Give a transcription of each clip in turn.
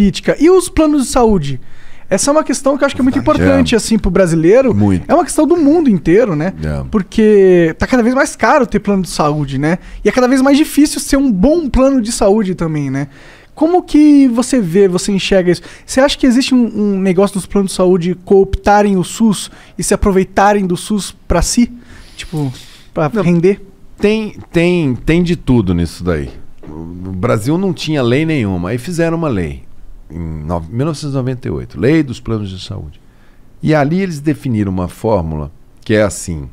política. E os planos de saúde? Essa é uma questão que eu acho que é muito importante, é. assim, pro brasileiro. Muito. É uma questão do mundo inteiro, né? É. Porque tá cada vez mais caro ter plano de saúde, né? E é cada vez mais difícil ser um bom plano de saúde também, né? Como que você vê, você enxerga isso? Você acha que existe um, um negócio dos planos de saúde cooptarem o SUS e se aproveitarem do SUS para si? Tipo, para render? Tem, tem, tem de tudo nisso daí. O Brasil não tinha lei nenhuma, aí fizeram uma lei em 1998, Lei dos Planos de Saúde. E ali eles definiram uma fórmula que é assim: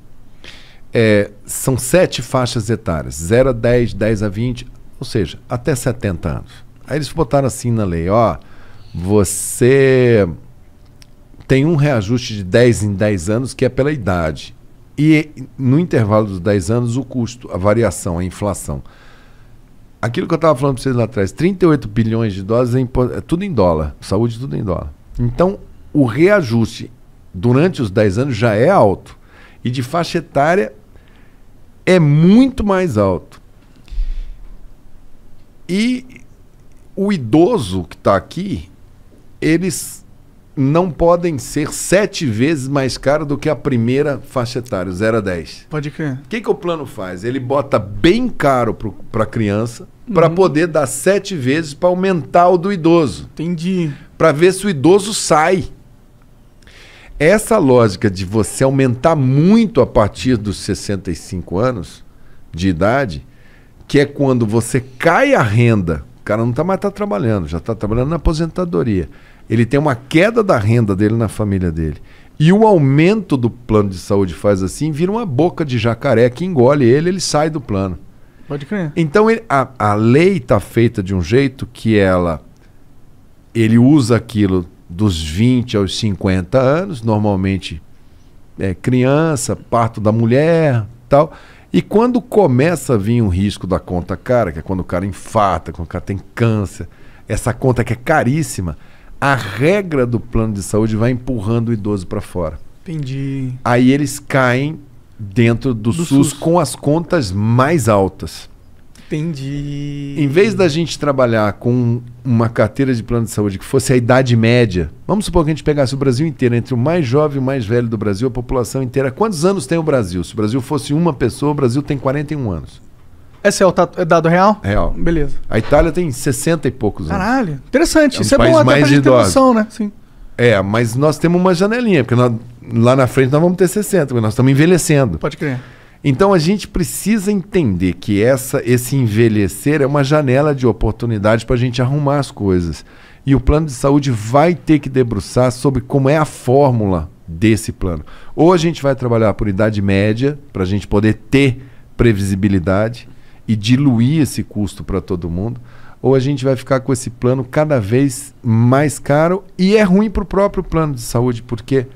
é, são sete faixas etárias, 0 a 10, 10 a 20, ou seja, até 70 anos. Aí eles botaram assim na lei: ó, você tem um reajuste de 10 em 10 anos que é pela idade. E no intervalo dos 10 anos, o custo, a variação, a inflação aquilo que eu estava falando para vocês lá atrás, 38 bilhões de dólares é, é, tudo em dólar, saúde tudo em dólar. Então, o reajuste durante os 10 anos já é alto e de faixa etária é muito mais alto. E o idoso que está aqui, eles não podem ser sete vezes mais caro do que a primeira faixa etária, 0 a 10. Pode crer. O que, que o plano faz? Ele bota bem caro para a criança para uhum. poder dar sete vezes para aumentar o do idoso. Entendi. Para ver se o idoso sai. Essa lógica de você aumentar muito a partir dos 65 anos de idade, que é quando você cai a renda, o cara não está mais tá trabalhando, já está trabalhando na aposentadoria. Ele tem uma queda da renda dele na família dele. E o aumento do plano de saúde faz assim, vira uma boca de jacaré que engole ele, ele sai do plano. Pode crer. Então ele, a, a lei está feita de um jeito que ela. Ele usa aquilo dos 20 aos 50 anos, normalmente é, criança, parto da mulher tal. E quando começa a vir um risco da conta cara, que é quando o cara infarta, quando o cara tem câncer, essa conta que é caríssima, a regra do plano de saúde vai empurrando o idoso para fora. Entendi. Aí eles caem dentro do, do SUS, SUS com as contas mais altas. Entendi. Em vez da gente trabalhar com uma carteira de plano de saúde que fosse a idade média, vamos supor que a gente pegasse o Brasil inteiro, entre o mais jovem e o mais velho do Brasil, a população inteira. Quantos anos tem o Brasil? Se o Brasil fosse uma pessoa, o Brasil tem 41 anos. Esse é o tato, é dado real? Real. Beleza. A Itália tem 60 e poucos anos. Caralho, interessante. É um Isso é bom até mais pra gente ter noção, né? Sim. É, mas nós temos uma janelinha, porque nós lá na frente nós vamos ter 60, porque nós estamos envelhecendo. Pode crer. Então a gente precisa entender que essa, esse envelhecer é uma janela de oportunidade para a gente arrumar as coisas. E o plano de saúde vai ter que debruçar sobre como é a fórmula desse plano. Ou a gente vai trabalhar por idade média, para a gente poder ter previsibilidade e diluir esse custo para todo mundo, ou a gente vai ficar com esse plano cada vez mais caro e é ruim para o próprio plano de saúde, porque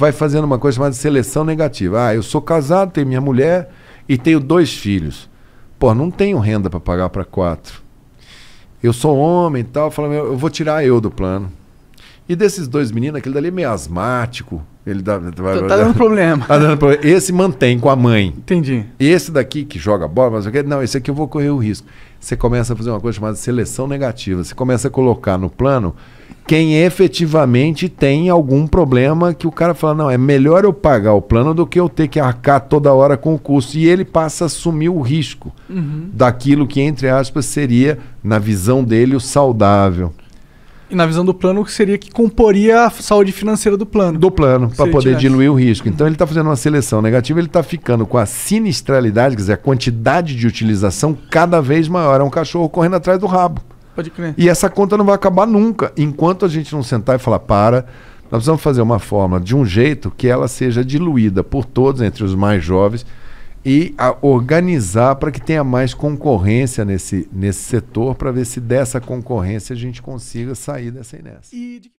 vai fazendo uma coisa chamada seleção negativa. Ah, eu sou casado, tenho minha mulher e tenho dois filhos. Pô, não tenho renda para pagar para quatro. Eu sou homem e tal, falando, eu vou tirar eu do plano. E desses dois meninos, aquele dali é meio asmático. Ele dá, tá, tá, tá dando problema. Tá dando problema. Esse mantém com a mãe. Entendi. E esse daqui que joga bola, mas não, esse aqui eu vou correr o risco. Você começa a fazer uma coisa chamada seleção negativa. Você começa a colocar no plano quem efetivamente tem algum problema que o cara fala, não, é melhor eu pagar o plano do que eu ter que arcar toda hora com o custo. E ele passa a assumir o risco uhum. daquilo que, entre aspas, seria, na visão dele, o saudável. E na visão do plano, que seria que comporia a saúde financeira do plano. Do plano, para poder tivesse. diluir o risco. Uhum. Então ele está fazendo uma seleção negativa, ele está ficando com a sinistralidade, quer dizer, a quantidade de utilização cada vez maior. É um cachorro correndo atrás do rabo. Pode crer. E essa conta não vai acabar nunca. Enquanto a gente não sentar e falar, para, nós precisamos fazer uma forma, de um jeito que ela seja diluída por todos, entre os mais jovens, e organizar para que tenha mais concorrência nesse, nesse setor, para ver se dessa concorrência a gente consiga sair dessa inércia.